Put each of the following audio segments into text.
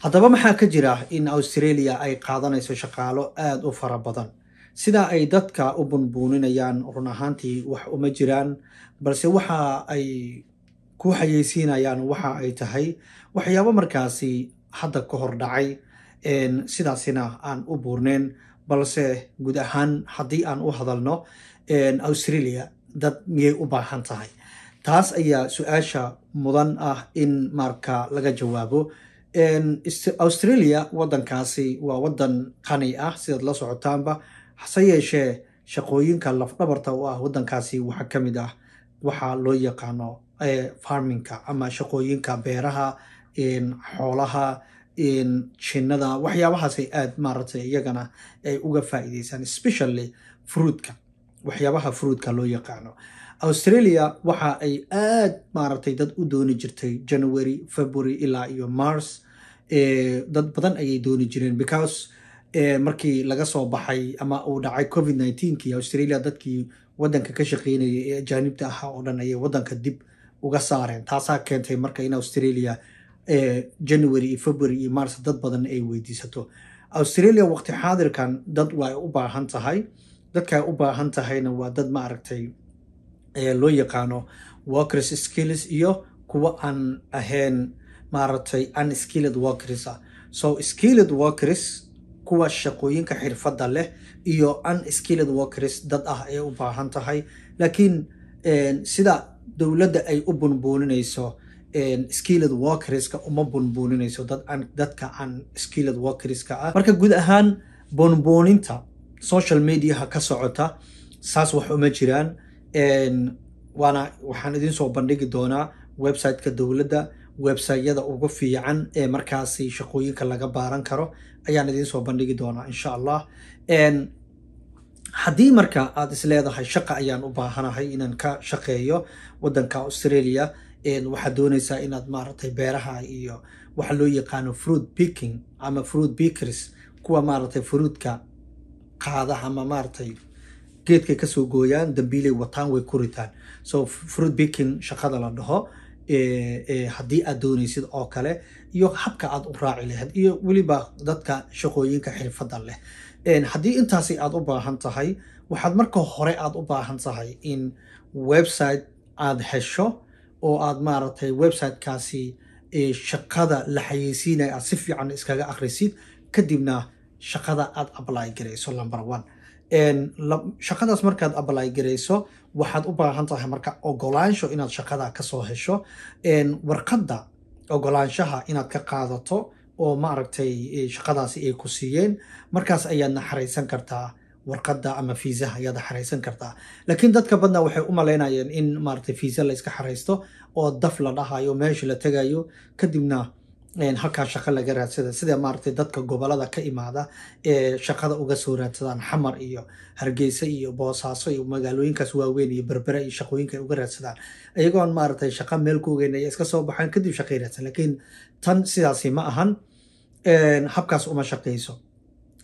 haddaba maxaa ka jira in australia ay qaadanayso shaqaalo aad u fara badan sidaa ay dadka u bunbuuninayaan run ahaantii wax uma jiraan balse waxa ay ku xayeysiinayaan waxa ay tahay waxyaabo markaasi hadda ka hor dhacay sidaasina aan u buurneen balse guud ahaan haddii aan u hadalno australia dad miyay u baahan tahay taas ayaa su-aasha mudan ah in marka laga jawaabo australia wadankaasi waa wadan qani ah sidaad la socotaanba hase yeeshee shaqooyinka lafdhabarta u ah wadankaasi waxaa kamid ah waxaa loo yaqaano eh, farminka ama shaqooyinka beeraha xoolaha jinnada waxyaabahaasay aad maaragtay iyagana ay uga faa'iideysaan specially fruudka waxyaabaha fruudka loo yaqaano australia waxa ay aad maaragtay dad u dooni jirtay january february ilaa iyo mars Eh, dad badan ayay dooni jireen because eh, markii laga soo baxay ama uu dhacay covid nineteenkii australia dadkii wadanka ka shaqeynayay ee ajaanibta ahaa oo dhan ayay wadanka dib uga saareen taasaa keentay marka in australia eh, january iyo february iyo mars dad badan ay weydiisato australia waqti xaadirkan dad way u baahan tahay dadkaa u baahan tahayna waa dad maaragtay loo yaqaano workers skills iyo kuwa aan ahayn maaragtay unskilled workersa ah. so skilled workers kuwa shaqooyinka xirfadda leh iyo unskilled workers dad ah ee u baahan tahay laakiin sida dowladda ay u bunbuuninayso skilled workerska uma bunbuuninayso dadka unskilled workerska ah marka guud ahaan bunbuuninta social mediaha ka socota saas wax uma jiraan waana waxaan idiin soo bandhigi doonaa websiteka dowladda websayada ugu fiican ee markaasi shaqooyinka laga baaran karo ayaan idiinsoo bandhigi doonaa insha allah haddii marka aad isleedahay shaqa ayaan u baahanahay inaan ka shaqeeyo waddanka australia waxaad doonaysaa inaad maaragtay beeraha iyo waxa loo yaqaano fruit picking ama fruit pickers kuwa maaragtay fruitka qaada ama maaragtay geedkay kasoo gooyaan dambiilay wataan way kuritaan so fruit picking shaqada la dhaho haddii aad doonaysid oo kale iyo habka aad u raaci lahayd iyo weliba dadka shaqooyinka xirfadda leh haddii intaasi aad u baahan tahay waxaad marka hore aad u baahan tahay in website aad hesho oo aad maaragtay websitekaasi shaqada la xayeysiinaya aad si fiican iskaga akhrisid kadibna shaqada aad apply garayso number one shaqadaas markaad abalay garayso waxaad u baahan tahay marka ogolaansho inaad shaqada kasoo hesho warqada ogolaanshaha inaad ka qaadato oo maaragtay eh, shaqadaasi ay ku siiyeen markaas ayaadna xaraysan kartaa warqada ama fiisaha ayaadna xaraysan kartaa laakiin dadka badna waxay u malaynayeen in maaragtay fiisa la xaraysto oo daf la dhahayo meesha la tegayo kadibna halkaa shaqo laga raadsada sida maaragtay dadka gobolada ka imaada ee shaqada uga soo raadsadaan xamar iyo hargeysa iyo boosaaso iyo magaalooyinkaas waaweyn iyo berbere iyo shaqooyinka uga raadsadaan iyagoon maaragtay shaqo meel ku ogeyn ay iska soo baxaan kadib shaqay raadsan laakiin tan sidaasi ma ahan habkaas uma shaqayso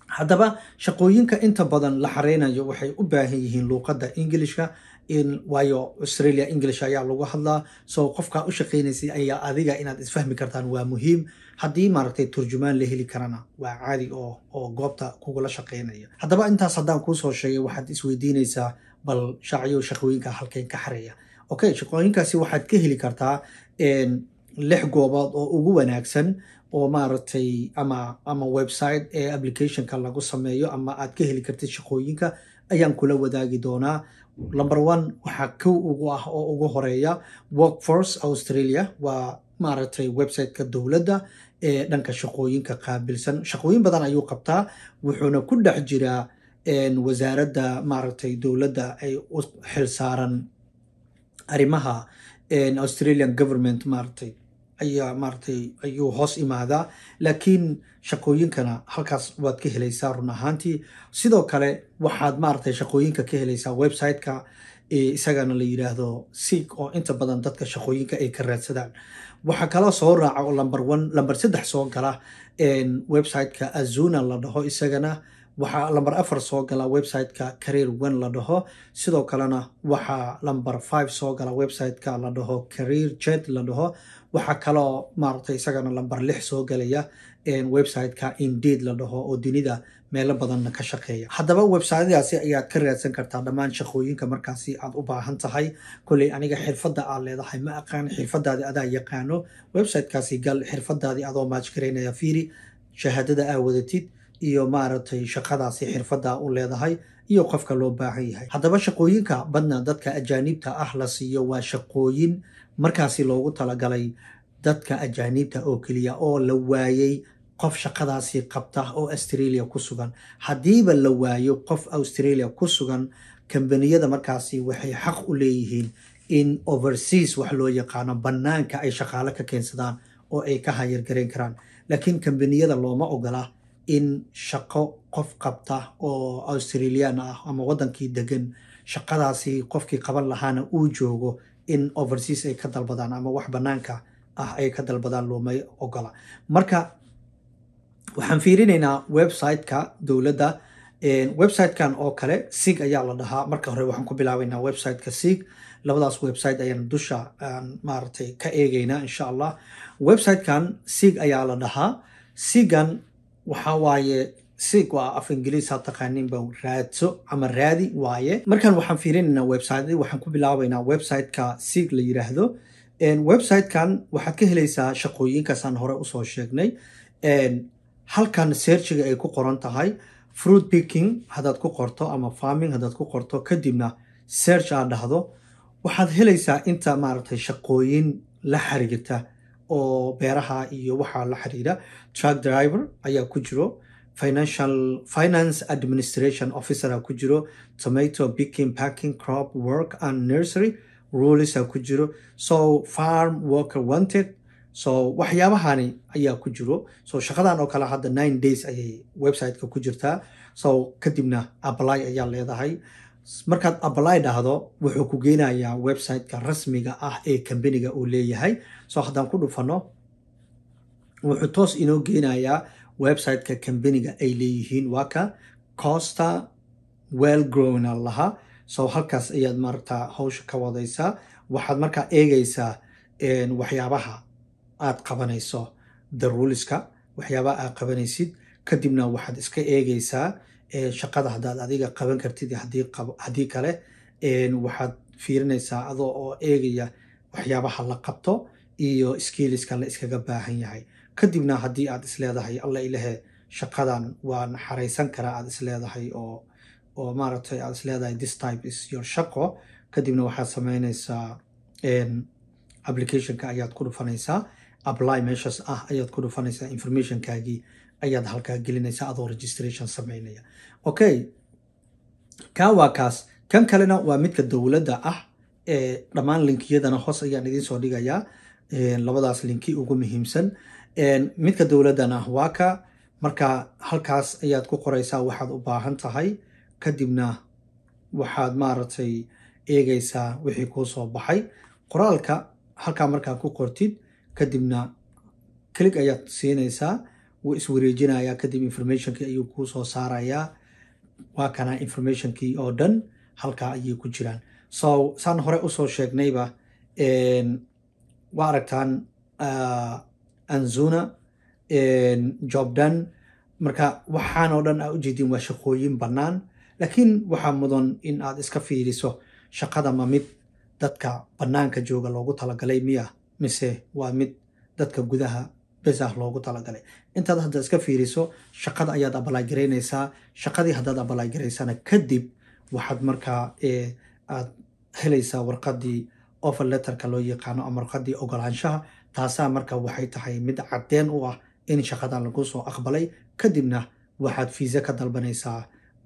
haddaba shaqooyinka inta badan la xareynayo waxay u baahan yihiin luuqadda ingilishka in waayo australia english ayaa lagu hadlaa soo qofkaa u shaqaynaysay ayaa adiga inaad isfahmi kartaan waa muhiim haddii maaragtay turjumaan la heli karana waa caadi oo oo goobta kugula shaqaynaya haddaba intaas haddaan kuusoo sheegay waxaad isweydiinaysaa bal shaaciyo shaqooyinka halkeen ka xareeya okay shaqooyinkaasi waxaad ka heli kartaa lix goobood oo ugu wanaagsan oo maaragtay ama ama website ee applicationka lagu sameeyo ama aad ka heli kartid shaqooyinka ayaan kula wadaagi doonaa number one waxaa kow ugu ah oo ugu horeeya workforce australia waa maaragtay websiteka dowladda ee dhanka shaqooyinka qaabilsan shaqooyin badan ayuu qabtaa wuxuuna ku dhex jiraa wasaaradda maaragtay dowladda ay u xilsaaran arrimaha australian government maaragtay ayaa maaratay ayuu hoos imaadaa laakiin shaqooyinkana halkaas waad ka helaysaa run ahaantii sidoo kale waxaad maaratay shaqooyinka ka helaysaa websiteka isagana la yidhaahdo sig oo inta badan dadka shaqooyinka ay ka raadsadaan waxaa kaloo soo raaca oo lamber one lamber saddex soo gala websiteka azuna la dhaho isagana waxaa lamber afar soo gala websiteka career wen la dhaho sidoo kalena waxaa lamber five soo gala websiteka la dhaho career jet la dhaho waxaa kaloo maaragtay isagana lamber lix soo galaya websiteka indeed la dhaho oo dunida meelo badanna ka shaqeeya haddaba websiteyadaasi ayaad ka raadsan kartaa dhammaan shaqooyinka markaasi aad u baahan tahay kolley aniga xirfadda aad leedahay ma aqaan xirfadaadi adaa yaqaano websitekaasi gal xirfadaadii adoo maaj fiiri shahaadada aa wadatid iyo maaragtay shaqadaasi xirfadda u leedahay iyo qofka loo baahan yahay haddaba shaqooyinka badna dadka ajaaniibta ah la siiyo waa shaqooyin markaasi loogu talagalay dadka ajaaniibta oo keliya oo la waayey qof shaqadaasi qabta oo australia ku sugan haddiiba la waayo qof australia ku sugan kambaniyada markaasi waxay xaq u leeyihiin in overseas wax loo yaqaano bannaanka ay shaqaalo ka keensadaan oo ay ka hayargareyn karaan laakiin kambaniyada looma ogola in shaqo qof qabta oo australian ah ama wadankii degan shaqadaasi qofkii qaban lahaana uu joogo in overseas ay ka dalbadaan ama wax bannaanka ah ay ka dalbadaan loomay ogola marka waxaan fiirinaynaa websiteka dowladda websitekan oo kale sig ayaa la dhahaa marka hore waxaan ku bilaabaynaa websiteka sig labadaas website ayaan dusha maaragtay ka eegaynaa insha allah websitekan sig ayaa la dhahaa sigan waxaa waaye sig waa ah af ingiliis ha taqaaniinba raadso ama raadi waaye markan waxaan fiirinayna website waxaan ku bilaabaynaa websiteka sig la yiraahdo websitekan waxaad ka helaysaa shaqooyinkaasaan hore usoo sheegnay halkan searchiga ay ku qoran tahay fruit picking haddaad ku qorto ama farming haddaad ku qorto kadibna search aad dhahdo waxaad helaysaa inta maaragtay shaqooyin la xiriirta oo beeraha iyo waxaa la xiriira track driver ayaa ku jiro financial finance administration officera ku jiro tomato picking packing crop work and nursery rulisa ku jiro so farm worker wanted so waxyaabahani ayaa ku jiro so shaqadan oo kale hadda nine days ayay websiteka ku jirtaa so kadibna apply ayaa leedahay markaad apply dhaahdo wuxuu ku geynayaa websiteka rasmiga ah ee kambaniga uu leeyahay soo haddaan ku dhufano wuxuu toos inoo geenayaa websiteka kambaniga ay leeyihiin waaka ka costa wellgrowna laha soo halkaas ayaad marata hawsha ka wadaysaa waxaad markaa eegaysaa waxyaabaha aad qabanayso daruuliska waxyaabaha aad qabanaysid kadibna waxaad iska eegaysaa shaqada hadaad adiga qaban kartid haddii kale waxaad fiirinaysaa adoo oo eegaya waxyaabaha la qabto iyo skiiliska la iskaga baahan yahay kadibna haddii aad isleedahay alla ilahe shaqadan waan xaraysan karaa aad isleedahay oo oo maaragtay aad isleedahay this type is your shaqo kadibna waxaad samaynaysaa applicationka ayaad ku dhufanaysaa apply meeshaas ah ayaad ku dhufanaysaa informationkaagii ayaad halkaa gelinaysaa adoo registration samaynaya okay kaa waa kaas kan kalena waa midka dowladda ah ee dhammaan linkiyadana hoos ayaan idiin soo dhigayaa labadaas linki ugu muhiimsan midka dowladdana ah waa marka halkaas ayaad ku qoraysaa waxaad u baahan tahay kadibna waxaad maaragtay eegaysaa wixii kuu soo baxay qoraalka halkaa markaa ku qortid kadibna kelig ayaad siinaysaa wuu iswareejinayaa kadib informationkii ayuu kuu soo saarayaa waa kana informationkii oo dhan halkaa ayay ku jiraan so saan hore usoo sheegnayba waa aragtaan anzuna jobdan marka waxaan oo dhan aa ujeedin waa shaqooyin bannaan laakiin waxaa mudan in aad iska fiiriso shaqada ma mid dadka bannaanka jooga loogu talagalay miya mise waa mid dadka gudaha besaah loogu talagalay intaad hadda iska fiiriso shaqada ayaad abalaagaraynaysaa shaqadii haddaad abalaagaraysana kadib waxaad markaa aad helaysaa warqadii offer letterka loo yaqaano ama warqadii ogolaanshaha taasaa marka waxay tahay mid caddeen u ah in shaqadan lagu soo aqbalay kadibna waxaad fiisa ka dalbanaysaa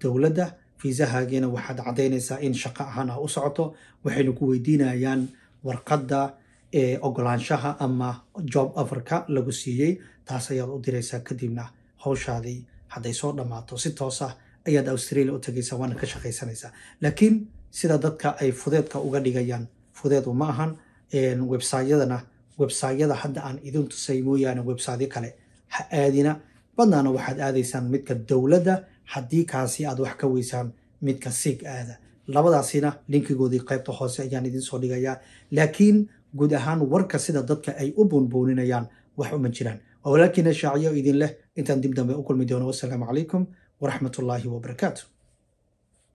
dowladda fiisahaagiina waxaad caddaynaysaa in shaqo ahaan ah u socoto waxayna ku weydiinayaan warqadda ogolaanshaha ama job afarka lagu siiyey taas ayaad u diraysaa kadibna hawshaadii hadday soo dhammaato si toos ah ayaad australia u tagaysaa waana ka shaqaysanaysaa laakiin sida dadka ay fudeedka uga dhigayaan fudeedu ma ahan websayadana websayada hadda aan idin tusay mooyaane websaytyo kale ha aadina badnaana waxaad aadaysaan midka dowladda haddii kaasi aad wax ka weysaan midka siig aada labadaasina linkigoodii qaybta hoose ayaan idiin soo dhigayaa laakiin guud ahaan warka sida dadka ay u buunbuuninayaan wax uma jiraan waa walaalkiina shaaciyo idin leh intaan dib dambe u kulmi doono wassalaamu calaykum waraxmatullaahi wabarakaatu